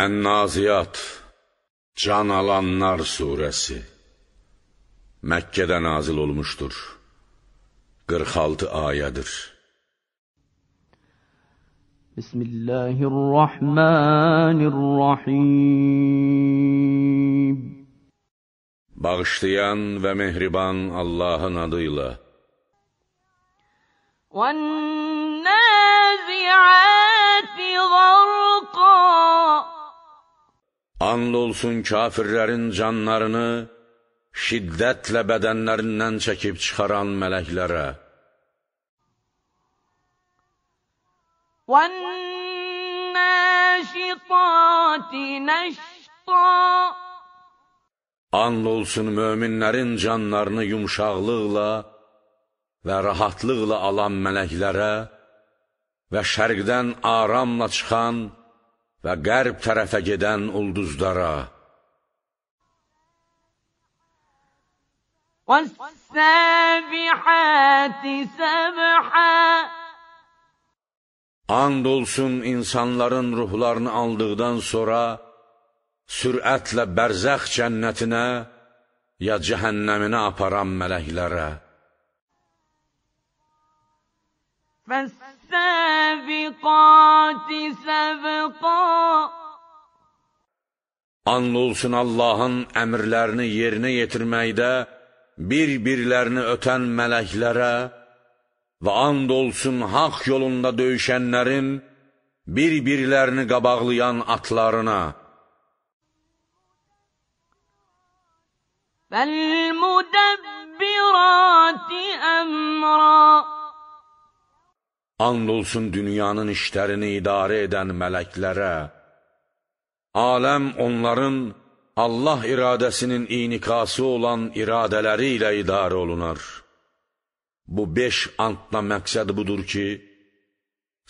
Ənnaziyat Can alanlar surəsi Məkkədə nazil olmuşdur. 46 ayədir. Bismillahirrahmanirrahim Bağışlayan və mehriban Allahın adıyla. وَالنَّازِعَاتِ غَرْقًا And olsun kafirlərin canlarını şiddətlə bədənlərindən çəkib çıxaran mələklərə. And olsun möminlərin canlarını yumşaqlıqla və rahatlıqla alan mələklərə və şərqdən aramla çıxan mələklərə və qərb tərəfə gedən ulduzlara. And olsun insanların ruhlarını aldıqdan sonra sürətlə bərzəx cənnətinə ya cəhənnəminə aparan mələklərə. Fəs And olsun Allahın əmrlərini yerinə yetirməkdə bir-birlərini ötən mələklərə və and olsun haq yolunda döyüşənlərin bir-birlərini qabaqlayan atlarına. Fəl-müdəbbirati əmrə Andolsun dünyanın işlerini idare eden meleklere, aləm onların Allah iradəsinin inikası olan iradələri ilə idarə olunar. Bu beş antla məqsəd budur ki,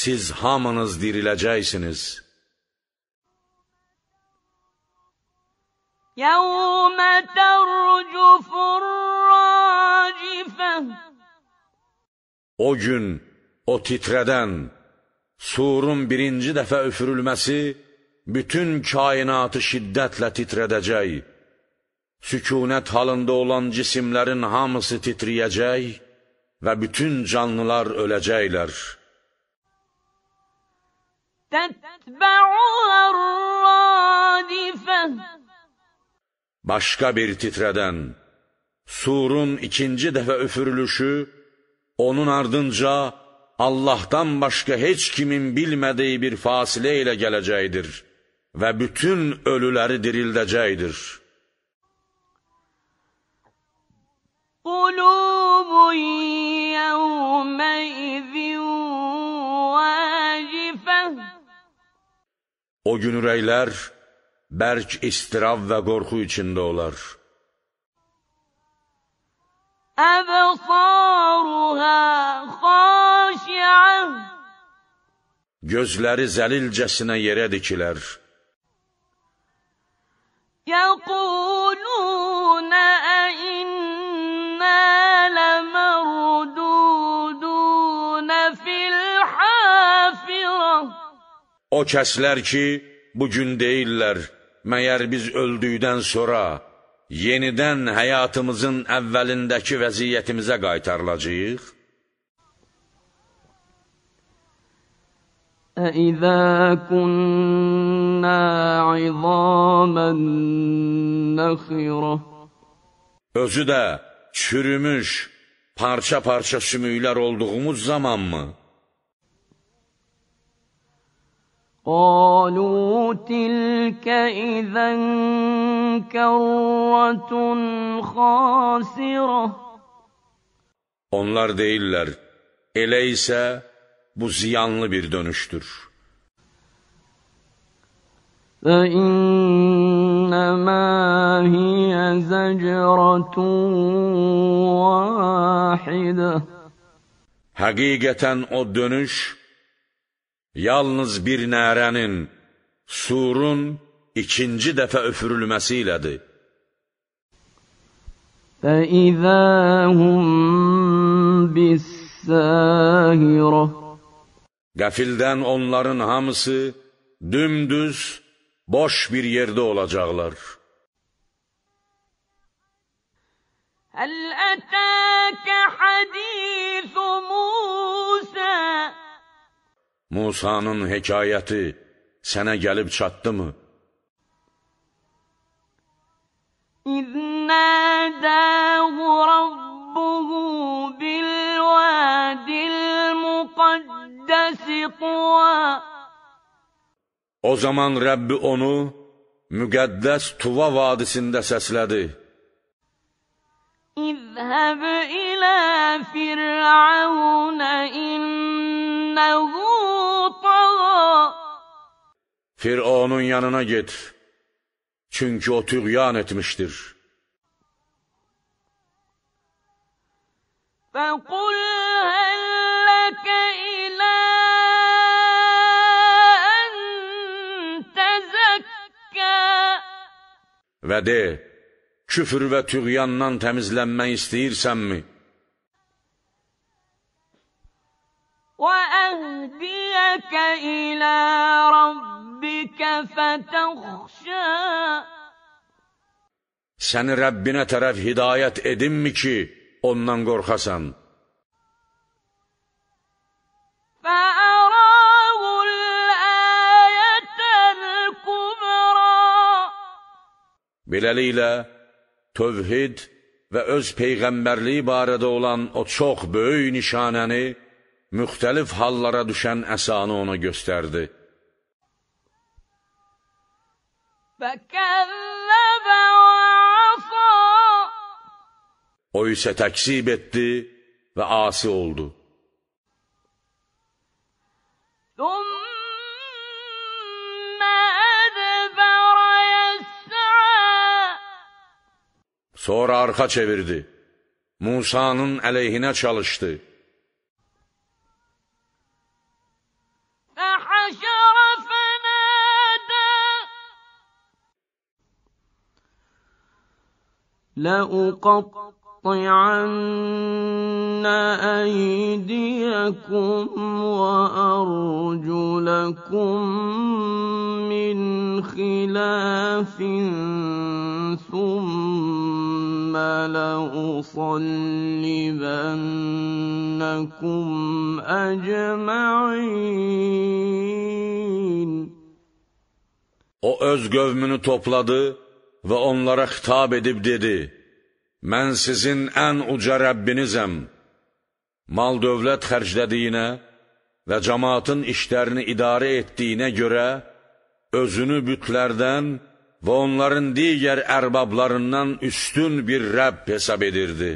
siz hamınız diriləcəksiniz. يَوْمَ تَرْجُفُ الرَّاجِفَةِ O gün, o titreden, surun birinci dəfə üfürülməsi, bütün kainatı şiddətlə titrədəcək. Sükunət halında olan cisimlerin hamısı titriyəcək və bütün canlılar öləcəklər. Başqa bir titrədən, surun ikinci dəfə üfürülüşü, onun ardınca Allah'tan başka hiç kimin bilmediği bir fasile ile gələcəkdir ve bütün ölüleri dirildəcəkdir. Qulubun yevmə izin O gün üreyler bərk istirav ve qorxu içinde olar. əbsarha xaşiə Gözləri zəlilcəsinə yerə dikilər. Yəqulun əinnə ləmərdudun fil hafirə O kəslər ki, bu gün deyirlər, məyər biz öldükdən sonra yenidən həyatımızın əvvəlindəki vəziyyətimizə qaytarılacağıq? أَإِذَا كُنَّا عِظَامًا نَخِرَةً Özü də çürümüş, parça-parça sümüklər olduğumuz zamanmı? قَالُوا تِلْكَ إِذًا Onlar değiller. ele ise bu ziyanlı bir dönüştür. فَإِنَّمَا هِيَ زَجْرَةٌ وَاحِدَةٌ Həqiqətən o dönüş yalnız bir nərənin, surun ikinci dəfə öfürülməsi ilədir. فَإِذَا هُمْ بِالسَّاهِرَةِ Qəfildən onların hamısı dümdüz, boş bir yerdə olacaqlar. هل أتاك حديث موسى Musanın hekayəti sənə gəlib çatdı mı? O zaman Rəbbi onu müqəddəs Tuva vadisində səslədi. İzhəb ilə Fir'aunə innəhu tağa. Fironun yanına git çünki o tüğyan etmişdir. فقل هل Ve de, küfür ve tüğyandan temizlenmen isteyirsen mi? وَأَهْدِيَكَ إِلَى رَبِّكَ فَتَخْشَى Səni Rəbbinə tərəf hidayət edinmi ki, ondan qorxasan. Beləliklə, tövhid və öz peyğəmbərliyi barədə olan o çox böyük nişanəni müxtəlif hallara düşən əsanı ona göstərdi. فكذب O ise təksib etdi və asi oldu. Sonra arka çevirdi. Musa'nın əleyhinə çalışdı. لأقطع لَأَقْطِعَنَّ أَيْدِيَكُمْ وَأَرْجُلَكُم مِّنْ خِلَافٍ ثُمَّ لَأُصَلِّبَنَّكُمْ أَجْمَعِينَ O öz gövmünü topladı ve onlara hitap edip dedi: Mən sizin ən uca Rəbbinizəm. Mal dövlət xərclədiyinə və cəmaatın işlərini idarə etdiyinə görə özünü bütlərdən və onların digər ərbablarından üstün bir Rəbb hesab edirdi.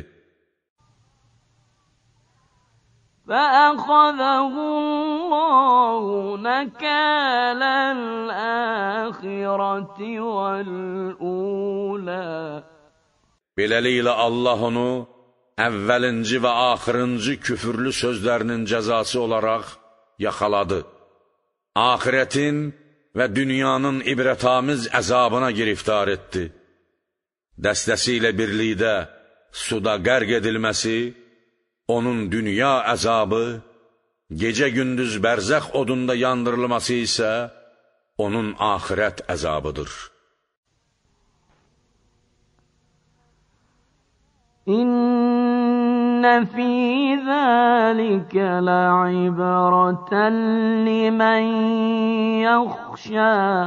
فأخذه الله نكال الآخرة والأولى Beləliklə Allah onu əvvəlinci və axırıncı küfürlü sözlərinin cəzası olaraq yaxaladı. Axirətin və dünyanın ibrətamiz əzabına giriftar etdi. Dəstəsi ilə birlikdə suda qərq edilməsi, onun dünya əzabı, gecə-gündüz bərzəx odunda yandırılması isə onun axirət əzabıdır.'' إن في ذلك لعبرة لمن يخشى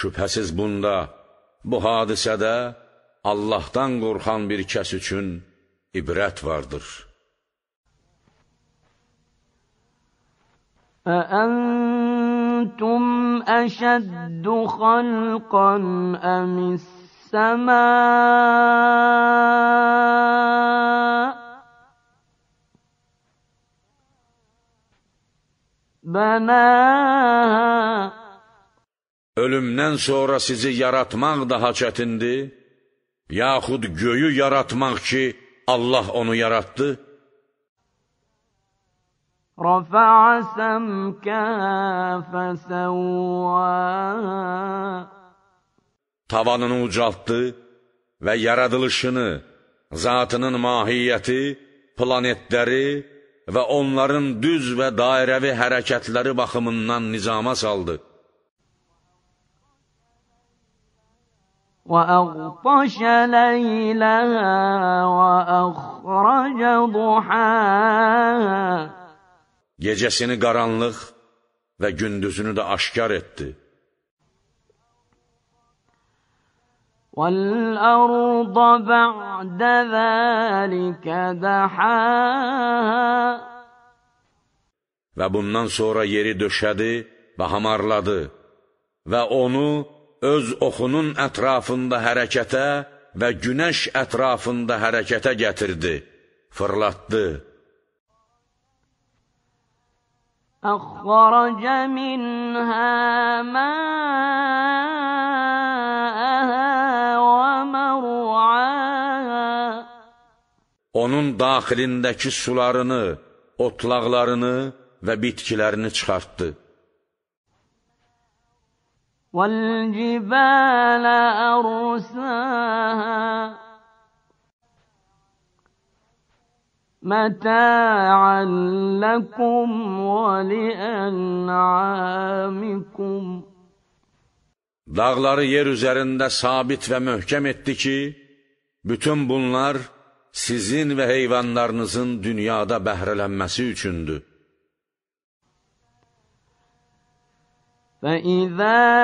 Şübhəsiz bunda, bu hadisədə Allahdan qorxan bir kəs üçün ibrət vardır. أأنتم أشد خلقا أم السماء السماء بناها Ölümdən sonra sizi yaratmaq daha çətindir, yaxud göyü yaratmaq ki, Allah onu yarattı. رفع سمكها فسواها tavanını ucaltdı və yaradılışını, zatının mahiyyəti, planetləri və onların düz və dairəvi hərəkətləri baxımından nizama saldı. وأغطش ليلها وأخرج ضحاها Gecəsini qaranlıq və gündüzünü də aşkar etdi. والأرض بعد ذلك دحاها Və bundan sonra yeri döşədi və hamarladı və onu öz oxunun ətrafında hərəkətə və günəş ətrafında hərəkətə gətirdi, fırlatdı. Əxrəcə minhə mən onun daxilindəki sularını, otlaqlarını və bitkilərini çıxartdı. وَالْجِبَالَ أَرْسَاهَا مَتَاعًا لَكُمْ وَلِأَنْعَامِكُمْ Dağları yer üzerinde sabit ve möhkem etti ki, bütün bunlar sizin ve heyvanlarınızın dünyada behrelenmesi üçündü. فَإِذَا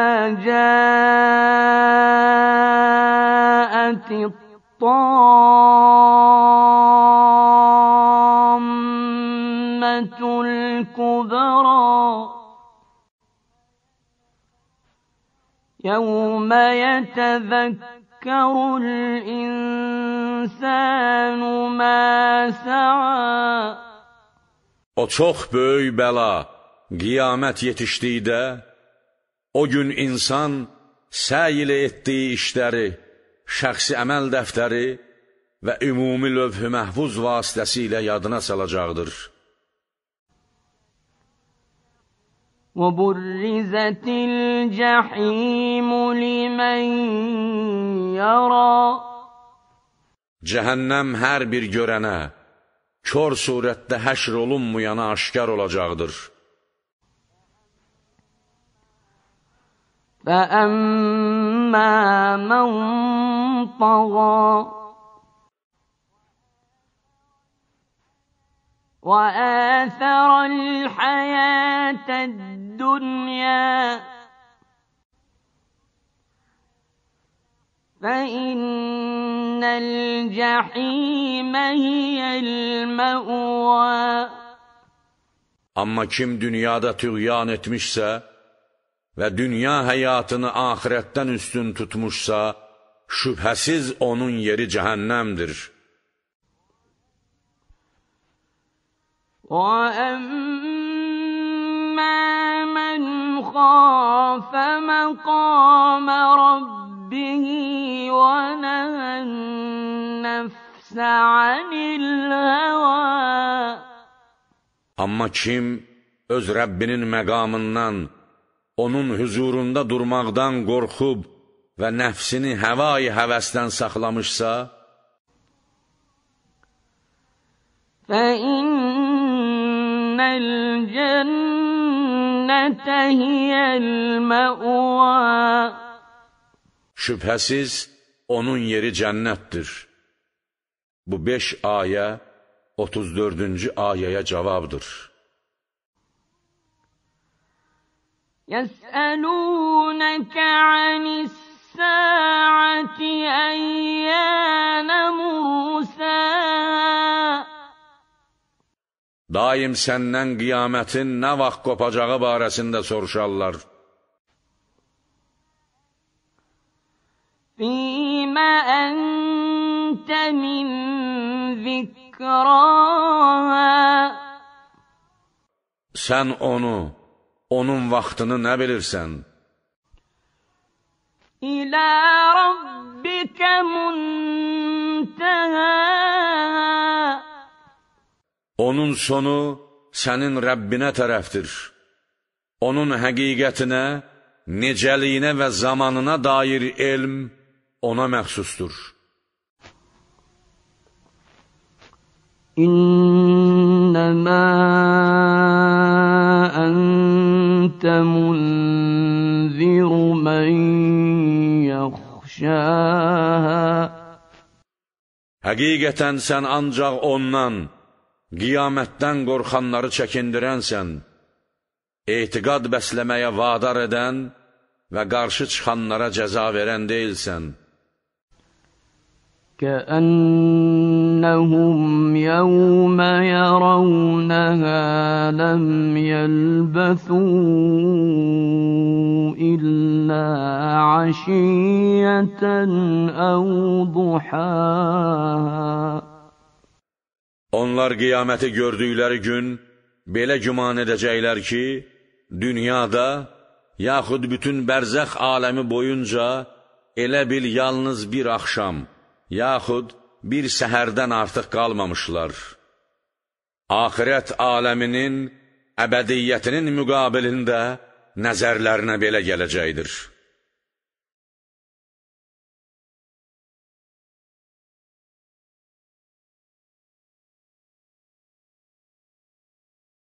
جَاءَتِ الطَّامَّةُ الْكُبْرَى يَوْمَ يَتَذَكَّرُ الْإِنسَانُ الإنسان ما سعى O çox böyük bəla qiyamət yetişdikdə o gün insan səy ilə etdiyi işləri, şəxsi əməl dəftəri və ümumi lövh-ü məhvuz vasitəsilə yadına salacaqdır. وَبُرِّزَتِ الْجَحِيمُ لِمَنْ يَرَى Cəhənnəm hər bir görənə, kör surətdə həşr olunmayana aşkar olacaqdır. فَأَمَّا مَنْ طَغَى وآثر الحياة الدنيا فإن أن Amma kim dünyada tüğyan etmişsə və dünya həyatını ahirətdən üstün tutmuşsa, şübhəsiz onun yeri cəhənnəmdir. وَأَمَّا مَنْ خَافَ مَقَامَ رَبِّهِ ونهى النفس عن الهوى Amma kim öz Rəbbinin məqamından, onun hüzurunda durmaqdan qorxub və nəfsini həvai həvəsdən saxlamışsa, فَإِنَّ الْجَنَّةَ هِيَ الْمَأْوَى Şübhəsiz, onun yeri cennettir. Bu beş ayə 34 ayaya ayəyə cavabdır. يسألونك عن الساعة أيان Daim senden qiyamətin ne vaxt kopacağı barasında soruşarlar. Fii فبما أنت من ذكراها Sən onu, onun vaxtını nə bilirsən? İlə Rabbikə müntəhə Onun sonu sənin Rəbbinə tərəfdir. Onun həqiqətinə, necəliyinə və zamanına dair elm, ona məxsusdur. İnnəmə əntə munziru mən yəxşəhə Həqiqətən sən ancaq ondan, qiyamətdən qorxanları çəkindirənsən, etiqad bəsləməyə vadar edən və qarşı çıxanlara cəza verən deyilsən. كأنهم يوم يرونها لم يلبثوا إلا عشية أو ضحاها Onlar qiyameti gördükleri gün belə güman edəcəklər ki, dünyada yaxud bütün bərzəx aləmi boyunca elə bil yalnız bir akşam. yaxud bir səhərdən artıq qalmamışlar. Axirət aləminin əbədiyyətinin müqabilində nəzərlərinə belə gələcəkdir.